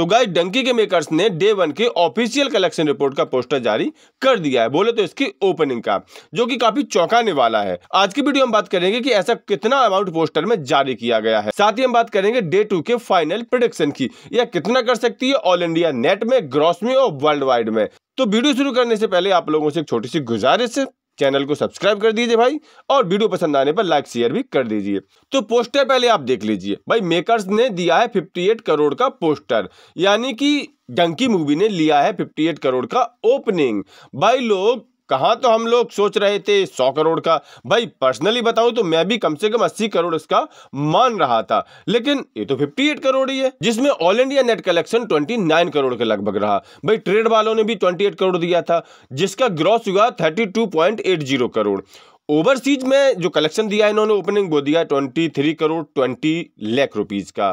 तो गाइस डंकी के मेकर्स ने डे वन के ऑफिशियल कलेक्शन रिपोर्ट का पोस्टर जारी कर दिया है बोले तो इसकी ओपनिंग का जो कि काफी चौंकाने वाला है आज की वीडियो हम बात करेंगे कि ऐसा कितना अमाउंट पोस्टर में जारी किया गया है साथ ही हम बात करेंगे डे टू के फाइनल प्रोडक्शन की यह कितना कर सकती है ऑल इंडिया नेट में ग्रॉस में और वर्ल्ड वाइड में तो वीडियो शुरू करने से पहले आप लोगों से एक छोटी सी गुजारिश है चैनल को सब्सक्राइब कर दीजिए भाई और वीडियो पसंद आने पर लाइक शेयर भी कर दीजिए तो पोस्टर पहले आप देख लीजिए भाई मेकर्स ने दिया है 58 करोड़ का पोस्टर यानी कि डंकी मूवी ने लिया है 58 करोड़ का ओपनिंग भाई लोग कहाँ तो हम लोग सोच रहे थे सौ करोड़ का भाई पर्सनली बताऊं तो मैं भी कम से कम अस्सी करोड़ इसका मान रहा था लेकिन ये तो फिफ्टी एट करोड़ ही है जिसमें all India net collection twenty nine crore के लगभग रहा भाई ट्रेड वालों ने भी ट्वेंटी एट करोड़ दिया था जिसका ग्रॉस हुआ thirty two point eight zero crore overseas में जो कलेक्शन दिया है इन्होंने ओपनिंग वो दिया twenty three crore twenty lakh rupees का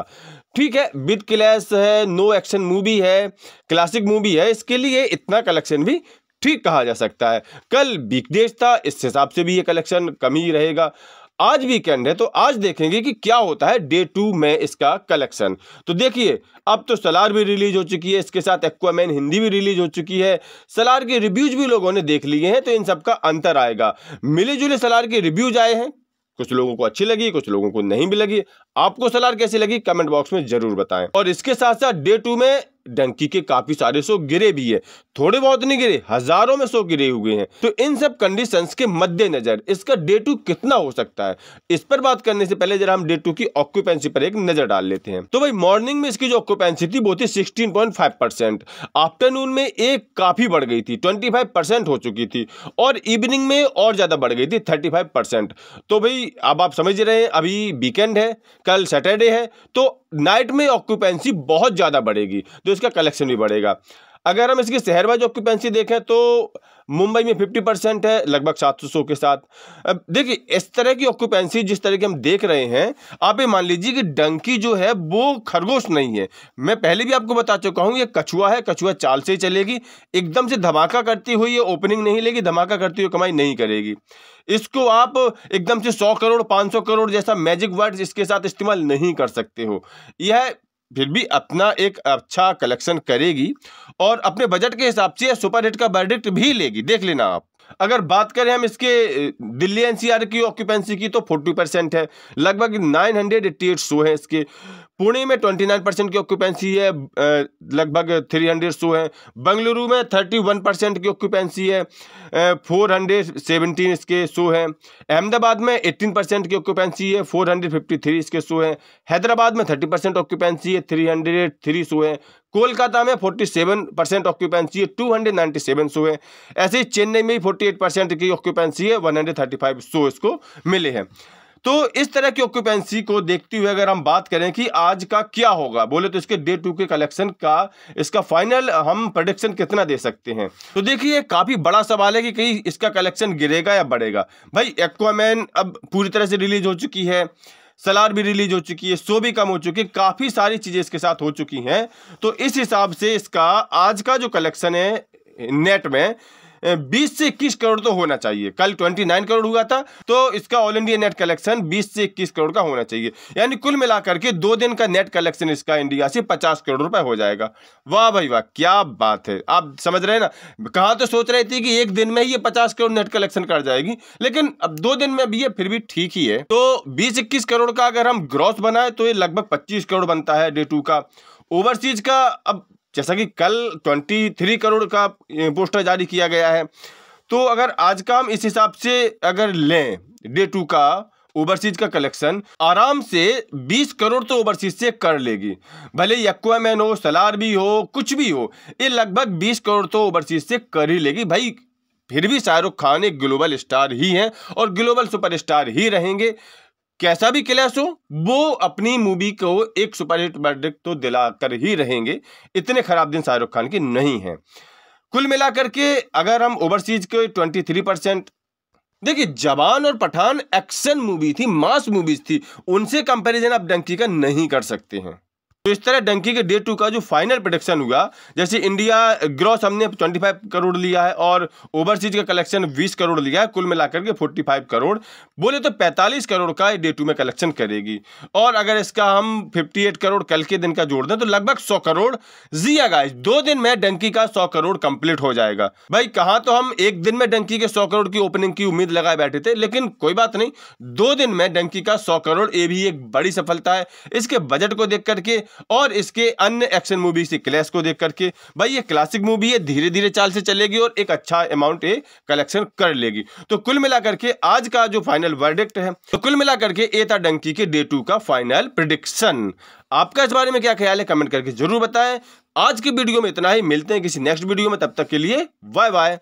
ठीक है विद क्लैश है नो एक्शन मूवी है क्लासिक मूवी है इसके लिए इतना कलेक्शन भी ठीक कहा जा सकता है कल वीकनेस था इस हिसाब से भी ये कलेक्शन कम ही रहेगा आज वीकेंड है तो आज देखेंगे कि क्या होता है डे टू में इसका कलेक्शन तो देखिए अब तो सलार भी रिलीज हो चुकी है इसके साथ एक्वामैन हिंदी भी रिलीज हो चुकी है सलार के रिव्यूज भी लोगों ने देख लिए हैं तो इन सब का अंतर आएगा मिले जुले सलार के रिव्यूज आए हैं कुछ लोगों को अच्छी लगी कुछ लोगों को नहीं भी लगी आपको सलार कैसी लगी कमेंट बॉक्स में जरूर बताएं और इसके साथ साथ डे टू में डंकी के काफ़ी सारे शो गिरे भी है थोड़े बहुत नहीं गिरे हज़ारों में शो गिरे हुए हैं तो इन सब कंडीशंस के मद्देनज़र इसका डे टू कितना हो सकता है इस पर बात करने से पहले जरा हम डे टू की ऑक्यूपेंसी पर एक नज़र डाल लेते हैं तो भाई मॉर्निंग में इसकी जो ऑक्यूपेंसी थी वो थी सिक्सटीन आफ्टरनून में एक काफ़ी बढ़ गई थी ट्वेंटी हो चुकी थी और इवनिंग में और ज़्यादा बढ़ गई थी थर्टी तो भाई अब आप समझ रहे हैं अभी वीकेंड है कल सैटरडे है तो नाइट में ऑक्यूपेंसी बहुत ज़्यादा बढ़ेगी तो इसका कलेक्शन भी बढ़ेगा अगर हम इसकी शहर वाइज ऑक्यूपेंसी देखें तो मुंबई में फिफ्टी परसेंट है लगभग सात सौ के साथ देखिए इस तरह की ऑक्यूपेंसी जिस तरह की हम देख रहे हैं आप ये मान लीजिए कि डंकी जो है वो खरगोश नहीं है मैं पहले भी आपको बता चुका हूँ ये कछुआ है कछुआ चाल से ही चलेगी एकदम से धमाका करती हुई ये ओपनिंग नहीं लेगी धमाका करती हुई कमाई नहीं करेगी इसको आप एकदम से सौ करोड़ पाँच सौ करोड़ जैसा मैजिक वर्ड इसके साथ इस्तेमाल नहीं कर सकते हो यह फिर भी अपना एक अच्छा कलेक्शन करेगी और अपने बजट के हिसाब से सुपर हिट का बर्डिक्ट भी लेगी देख लेना आप अगर बात करें हम इसके दिल्ली एनसीआर की ऑक्यूपेंसी की तो 40 परसेंट है लगभग nine hundred eighty eight show है इसके पुणे में 29 परसेंट की ऑक्यूपेंसी है लगभग 300 सो है बंगलुरु में 31 परसेंट की ऑक्यूपेंसी है 417 इसके सो है अहमदाबाद में 18 परसेंट की ऑक्यूपेंसी है 453 इसके सो है हैदराबाद में 30 परसेंट ऑक्यूपेंसी है 303 सो है कोलकाता में 47 परसेंट ऑक्यूपेंसी है 297 सो है ऐसे ही चेन्नई में एट परसेंट की ऑक्यूपेंसी है फाइव सो इसको मिले हैं तो इस तरह की ऑक्यूपेंसी को देखते हुए अगर हम बात करें कि आज का क्या होगा बोले तो इसके डे टू के कलेक्शन का इसका फाइनल हम प्रोडिक्शन कितना दे सकते हैं तो देखिए काफ़ी बड़ा सवाल है कि कहीं इसका कलेक्शन गिरेगा या बढ़ेगा भाई एक्वामैन अब पूरी तरह से रिलीज हो चुकी है सलार भी रिलीज हो चुकी है सो भी कम हो चुकी है काफ़ी सारी चीज़ें इसके साथ हो चुकी हैं तो इस हिसाब से इसका आज का जो कलेक्शन है नेट में बीस से इक्कीस करोड़ तो होना चाहिए कल ट्वेंटी नाइन करोड़ हुआ था तो इसका ऑल इंडिया नेट कलेक्शन बीस से इक्कीस करोड़ का होना चाहिए यानी कुल मिलाकर के दो दिन का नेट कलेक्शन इसका इंडिया से पचास करोड़ रुपए हो जाएगा वाह भाई वाह क्या बात है आप समझ रहे हैं ना कहा तो सोच रहे थे कि एक दिन में ही ये पचास करोड़ नेट कलेक्शन कर जाएगी लेकिन अब दो दिन में भी ये फिर भी ठीक ही है तो बीस इक्कीस करोड़ का अगर हम ग्रॉस बनाए तो ये लगभग पच्चीस करोड़ बनता है डे टू का ओवरसीज का अब जैसा कि कल 23 करोड़ का पोस्टर जारी किया गया है तो अगर आज का हम इस हिसाब से अगर लें डे टू का ओवरसीज का कलेक्शन आराम से 20 करोड़ तो ओवरसीज से कर लेगी भले यक्वामैन हो सलार भी हो कुछ भी हो ये लगभग 20 करोड़ तो ओवरसीज से कर ही लेगी भाई फिर भी शाहरुख खान एक ग्लोबल स्टार ही हैं और ग्लोबल सुपरस्टार ही रहेंगे कैसा भी क्लैश हो वो अपनी मूवी को एक सुपरहिट वर्डिक्ट तो दिलाकर ही रहेंगे इतने खराब दिन शाहरुख खान के नहीं हैं कुल मिलाकर के अगर हम ओवरसीज के ट्वेंटी थ्री परसेंट देखिए जवान और पठान एक्शन मूवी थी मास मूवीज थी उनसे कंपैरिजन आप डंकी का नहीं कर सकते हैं तो इस तरह डंकी के डे टू का जो फाइनल प्रोडक्शन हुआ जैसे इंडिया ग्रॉस हमने 25 करोड़ लिया है और ओवरसीज का कलेक्शन 20 करोड़ लिया है कुल मिलाकर के 45 करोड़ बोले तो 45 करोड़ का डे टू में कलेक्शन करेगी और अगर इसका हम 58 करोड़ कल के दिन का जोड़ दें तो लगभग 100 करोड़ जिया गाइस दो दिन में डंकी का सौ करोड़ कंप्लीट हो जाएगा भाई कहाँ तो हम एक दिन में डंकी के सौ करोड़ की ओपनिंग की उम्मीद लगाए बैठे थे लेकिन कोई बात नहीं दो दिन में डंकी का सौ करोड़ ये भी एक बड़ी सफलता है इसके बजट को देख करके और इसके अन्य एक्शन मूवी से क्लैश को देख करके भाई ये क्लासिक मूवी है धीरे धीरे चाल से चलेगी और एक अच्छा अमाउंट ये कलेक्शन कर लेगी तो कुल मिलाकर के आज का जो फाइनल वर्डिक्ट है तो कुल मिलाकर के एता डंकी के डे टू का फाइनल प्रिडिक्शन आपका इस बारे में क्या ख्याल है कमेंट करके जरूर बताएं आज की वीडियो में इतना ही मिलते हैं किसी नेक्स्ट वीडियो में तब तक के लिए बाय बाय